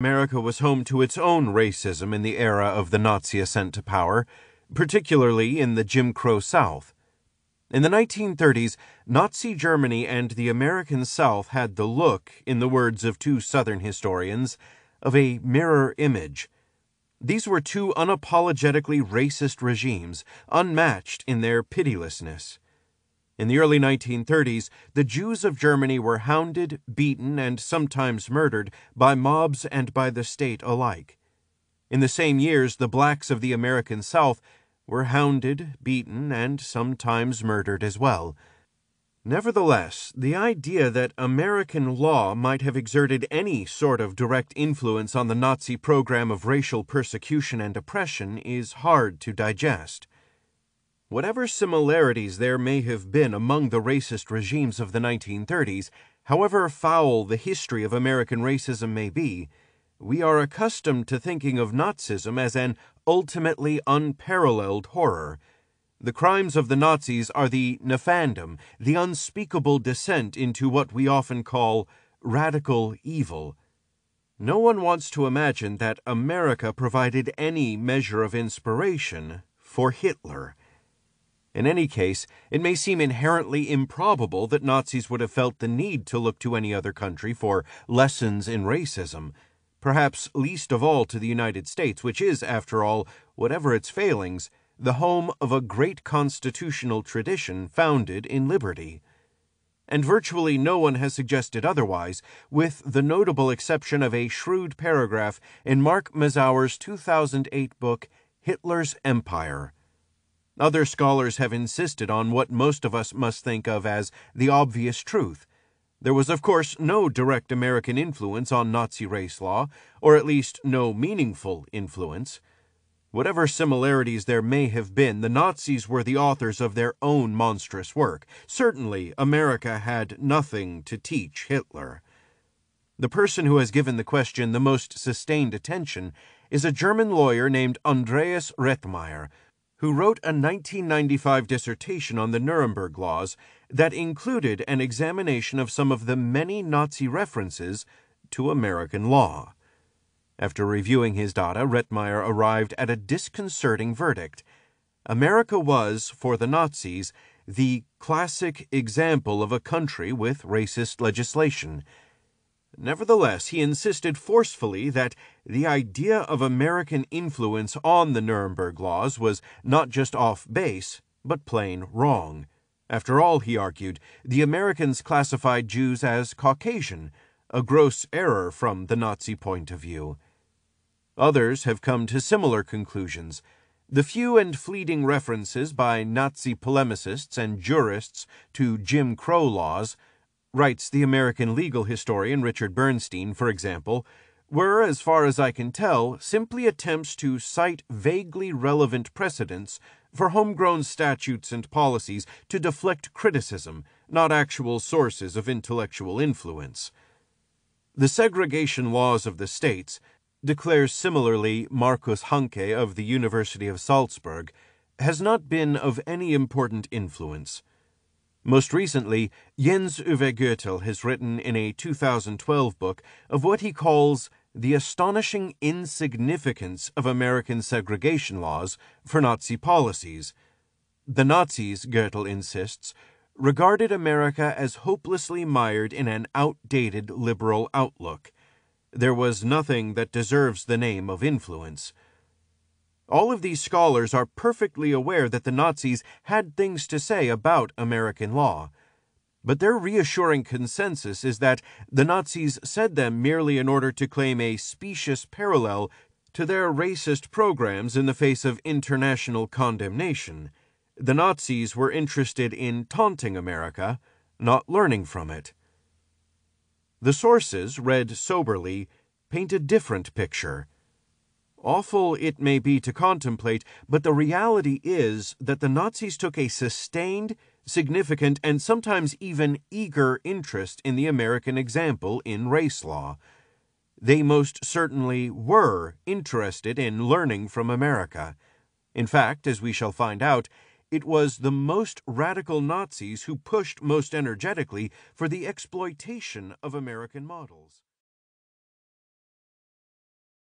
America was home to its own racism in the era of the Nazi ascent to power, particularly in the Jim Crow South. In the 1930s, Nazi Germany and the American South had the look, in the words of two Southern historians, of a mirror image. These were two unapologetically racist regimes, unmatched in their pitilessness. In the early 1930s, the Jews of Germany were hounded, beaten, and sometimes murdered by mobs and by the state alike. In the same years, the blacks of the American South were hounded, beaten, and sometimes murdered as well. Nevertheless, the idea that American law might have exerted any sort of direct influence on the Nazi program of racial persecution and oppression is hard to digest. Whatever similarities there may have been among the racist regimes of the 1930s, however foul the history of American racism may be, we are accustomed to thinking of Nazism as an ultimately unparalleled horror. The crimes of the Nazis are the nefandum, the unspeakable descent into what we often call radical evil. No one wants to imagine that America provided any measure of inspiration for Hitler. In any case, it may seem inherently improbable that Nazis would have felt the need to look to any other country for lessons in racism, perhaps least of all to the United States, which is, after all, whatever its failings, the home of a great constitutional tradition founded in liberty. And virtually no one has suggested otherwise, with the notable exception of a shrewd paragraph in Mark Mazower's 2008 book, Hitler's Empire other scholars have insisted on what most of us must think of as the obvious truth. There was, of course, no direct American influence on Nazi race law, or at least no meaningful influence. Whatever similarities there may have been, the Nazis were the authors of their own monstrous work. Certainly, America had nothing to teach Hitler. The person who has given the question the most sustained attention is a German lawyer named Andreas Rettmeyer who wrote a 1995 dissertation on the Nuremberg Laws that included an examination of some of the many Nazi references to American law. After reviewing his data, Rettmeyer arrived at a disconcerting verdict. America was, for the Nazis, the classic example of a country with racist legislation. Nevertheless, he insisted forcefully that the idea of American influence on the Nuremberg laws was not just off base, but plain wrong. After all, he argued, the Americans classified Jews as Caucasian, a gross error from the Nazi point of view. Others have come to similar conclusions. The few and fleeting references by Nazi polemicists and jurists to Jim Crow laws writes the American legal historian Richard Bernstein, for example, were, as far as I can tell, simply attempts to cite vaguely relevant precedents for homegrown statutes and policies to deflect criticism, not actual sources of intellectual influence. The segregation laws of the states, declares similarly Marcus Hanke of the University of Salzburg, has not been of any important influence. Most recently, Jens Uwe Goethe has written in a 2012 book of what he calls the astonishing insignificance of American segregation laws for Nazi policies. The Nazis, Goethe insists, regarded America as hopelessly mired in an outdated liberal outlook. There was nothing that deserves the name of influence. All of these scholars are perfectly aware that the Nazis had things to say about American law, but their reassuring consensus is that the Nazis said them merely in order to claim a specious parallel to their racist programs in the face of international condemnation. The Nazis were interested in taunting America, not learning from it. The sources, read soberly, paint a different picture. Awful it may be to contemplate, but the reality is that the Nazis took a sustained, significant, and sometimes even eager interest in the American example in race law. They most certainly were interested in learning from America. In fact, as we shall find out, it was the most radical Nazis who pushed most energetically for the exploitation of American models.